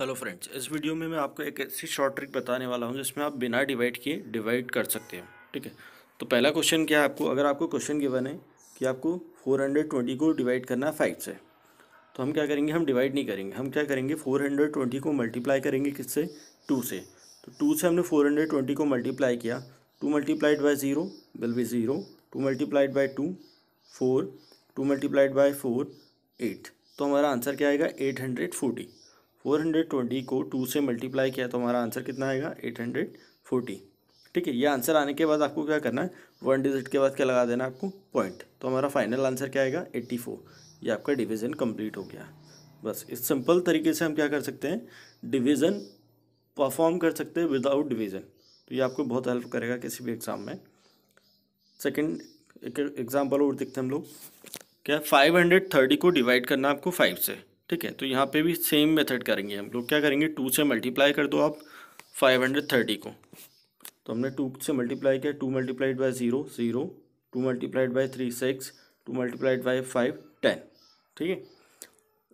hello friends इस video में मैं आपको एक ऐसी शॉर्ट ट्रिक बताने वाला हूँ जिसमें आप बिना डिवाइड किए डिवाइड कर सकते हैं ठीक है तो पहला क्वेश्चन क्या है आपको अगर आपको क्वेश्चन गिवन है कि आपको 420 को डिवाइड करना है फाइव से तो हम क्या करेंगे हम डिवाइड नहीं करेंगे हम क्या करेंगे 420 को मल्टीप्लाई करेंगे किस से टू से तो टू से हमने फोर को मल्टीप्लाई किया two multiplied by zero will be zero two multiplied by two four two multiplied by four eight तो हमारा आंसर क्या आएगा eight hundred forty four hundred twenty को टू से मल्टीप्लाई किया तो हमारा आंसर कितना आएगा एट हंड्रेड फोर्टी ठीक है ये आंसर आने के बाद आपको क्या करना है वन डिजिट के बाद क्या लगा देना आपको पॉइंट तो हमारा फाइनल आंसर क्या आएगा एट्टी फोर ये आपका डिवीज़न कंप्लीट हो गया बस इस सिंपल तरीके से हम क्या कर सकते हैं डिवीज़न परफॉर्म कर सकते हैं विदाउट डिवीज़न तो ये आपको बहुत हेल्प करेगा किसी भी एग्ज़ाम में सेकेंड एक एग्ज़ाम्पल और देखते हैं हम लोग क्या फाइव हंड्रेड थर्टी को डिवाइड करना आपको फाइव से ठीक है तो यहाँ पे भी सेम मेथड करेंगे हम लोग क्या करेंगे टू से मल्टीप्लाई कर दो आप फाइव हंड्रेड थर्टी को तो हमने टू से मल्टीप्लाई किया two multiplied by zero zero two multiplied by three six two multiplied by five ten ठीक है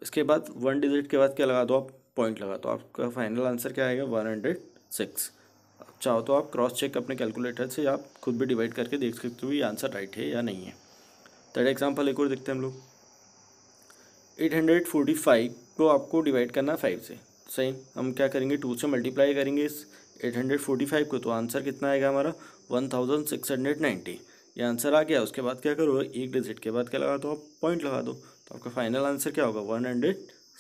इसके बाद वन डिजिट के बाद क्या लगा दो आप पॉइंट लगा दो आपका फाइनल आंसर क्या आएगा वन हंड्रेड सिक्स चाहो तो आप क्रॉस चेक अपने कैलकुलेटर से आप खुद भी डिवाइड करके देख सकते हो ये आंसर राइट है या नहीं है थर्ड एग्जाम्पल एक और देखते हैं हम लोग एट हंड्रेड फोर्टी फाइव को आपको डिवाइड करना फाइव से सही हम क्या करेंगे टू से मल्टीप्लाई करेंगे इस एट हंड्रेड फोर्टी फाइव को तो आंसर कितना आएगा हमारा one thousand six hundred ninety ये आंसर आ गया उसके बाद क्या करो एक डिजिट के बाद क्या लगा दो आप पॉइंट लगा दो तो आपका फाइनल आंसर क्या होगा वन हंड्रेड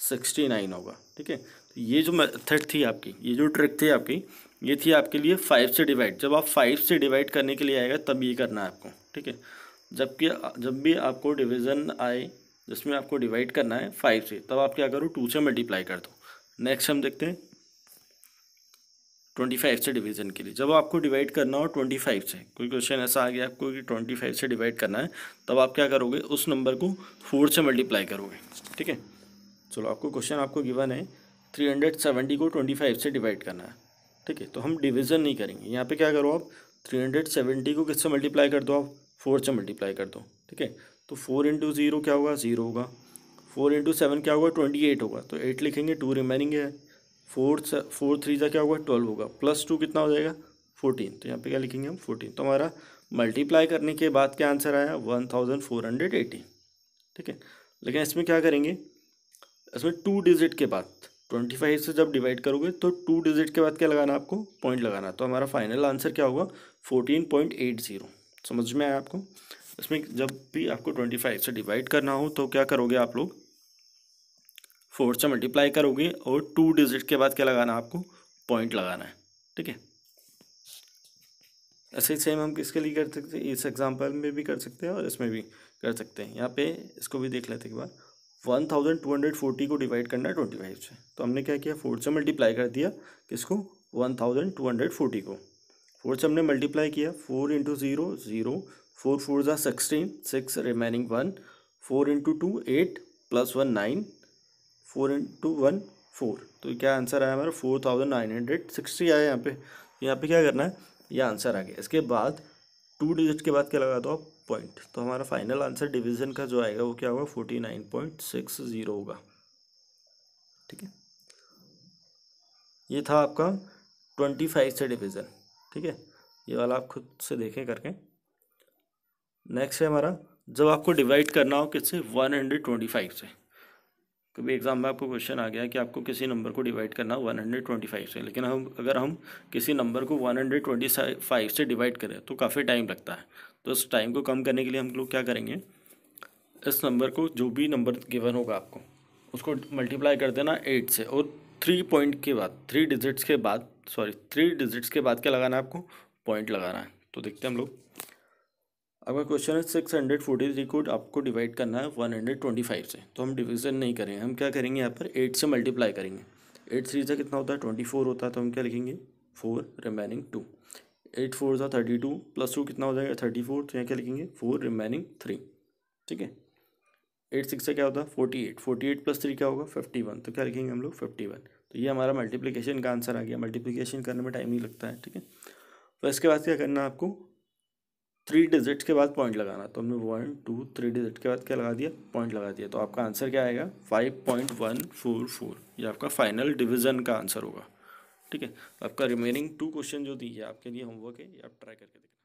सिक्सटी नाइन होगा ठीक है तो ये जो मेथड थी आपकी ये जो ट्रिक थी आपकी ये थी आपके लिए फाइव से डिवाइड जब आप फाइव से डिवाइड करने के लिए आएगा तब ये करना है आपको ठीक है जबकि जब भी आपको डिवीज़न आए जिसमें आपको डिवाइड करना है फाइव से तब आप क्या करो टू से मल्टीप्लाई कर दो नेक्स्ट हम देखते हैं ट्वेंटी फाइव से डिवीजन के लिए जब आपको डिवाइड करना हो ट्वेंटी फाइव से कोई क्वेश्चन ऐसा आ गया आपको कि ट्वेंटी फाइव से डिवाइड करना है तब आप क्या करोगे उस नंबर को फोर से मल्टीप्लाई करोगे ठीक है चलो आपको क्वेश्चन आपको गिवन है थ्री हंड्रेड सेवेंटी को ट्वेंटी फाइव से डिवाइड करना है ठीक है तो हम डिवीज़न नहीं करेंगे यहाँ पे क्या करो आप थ्री हंड्रेड सेवेंटी को किससे मल्टीप्लाई कर दो आप फोर से मल्टीप्लाई कर दो ठीक है तो फोर इंटू ज़ीरो क्या होगा ज़ीरो होगा फोर इंटू सेवन क्या होगा ट्वेंटी एट होगा तो एट लिखेंगे टू रिमेनिंग है फोर फोर थ्री का क्या होगा ट्वेल्व होगा प्लस टू कितना हो जाएगा फोर्टीन तो यहाँ पे क्या लिखेंगे हम फोर्टीन तो हमारा मल्टीप्लाई करने के बाद क्या आंसर आया one thousand four hundred eighty ठीक है लेकिन इसमें क्या करेंगे इसमें टू डिजिट के बाद ट्वेंटी फाइव से जब डिवाइड करोगे तो टू डिजिट के बाद क्या लगाना आपको पॉइंट लगाना तो हमारा फाइनल आंसर क्या होगा फोर्टीन पॉइंट एट ज़ीरो समझ में आया आपको इसमें जब भी आपको ट्वेंटी फाइव से डिवाइड करना हो तो क्या करोगे आप लोग फोर से मल्टीप्लाई करोगे और टू डिजिट के बाद क्या लगाना है आपको पॉइंट लगाना है ठीक है ऐसे ही सेम हम किसके लिए कर सकते हैं इस एग्जांपल में भी कर सकते हैं और इसमें भी कर सकते हैं यहाँ पे इसको भी देख लेते बार one thousand two hundred forty को डिवाइड करना है ट्वेंटी फाइव से तो हमने क्या किया फोर से मल्टीप्लाई कर दिया किसको one thousand two hundred forty को फोर से हमने मल्टीप्लाई किया four into zero zero four four ज़ा sixteen six remaining one four into two eight plus one nine four into one four तो क्या आंसर आया हमारा four thousand nine hundred sixty आया यहाँ पे तो यहाँ पे क्या करना है ये आंसर आ गया इसके बाद टू डिजिट के बाद क्या लगा दो पॉइंट तो हमारा फाइनल आंसर डिवीजन का जो आएगा वो क्या होगा forty nine point six zero होगा ठीक है ये था आपका ट्वेंटी फाइव से डिवीज़न ठीक है ये वाला आप खुद से देखें करके नेक्स्ट है हमारा जब आपको डिवाइड करना हो किससे वन हंड्रेड ट्वेंटी फाइव से कभी एग्ज़ाम में आपको क्वेश्चन आ गया कि आपको किसी नंबर को डिवाइड करना वन हंड्रेड ट्वेंटी फाइव से लेकिन हम अगर हम किसी नंबर को वन हंड्रेड ट्वेंटी फाइव से डिवाइड करें तो काफ़ी टाइम लगता है तो इस टाइम को कम करने के लिए हम लोग क्या करेंगे इस नंबर को जो भी नंबर गिवन होगा आपको उसको मल्टीप्लाई कर देना एट से और थ्री पॉइंट के बाद थ्री डिजिट्स के बाद सॉरी थ्री डिजिट्स के बाद क्या लगाना है आपको पॉइंट लगाना है तो देखते हैं हम लोग आपका क्वेश्चन है सिक्स हंड्रेड फोर्टी थ्री को आपको डिवाइड करना है वन हंड्रेड ट्वेंटी फाइव से तो हम डिवीजन नहीं करेंगे हम क्या करेंगे यहाँ पर एट से मल्टीप्लाई करेंगे एट थ्री सा कितना होता है ट्वेंटी फोर होता है तो हम क्या लिखेंगे four remaining two eight four सा थर्टी टू प्लस टू कितना हो जाएगा थर्टी फोर तो यहाँ क्या लिखेंगे फोर रिमेनिंग थ्री ठीक है एट सिक्स से क्या होता है forty eight forty eight plus three क्या होगा फिफ्टी वन तो क्या लिखेंगे हम लोग फिफ्टी वन तो ये हमारा मल्टीप्लिकेशन का आंसर आ गया मल्टीप्लिकेशन करने में टाइम नहीं लगता है ठीक है तो इसके बाद क्या करना है आपको थ्री डिजिट के बाद पॉइंट लगाना तो हमने वन टू थ्री डिजिट के बाद क्या लगा दिया पॉइंट लगा दिया तो आपका आंसर क्या आएगा five point one four four ये आपका फाइनल डिवीजन का आंसर होगा ठीक है आपका रिमेनिंग टू क्वेश्चन जो दी है आपके लिए होमवर्क है आप ट्राई करके देखें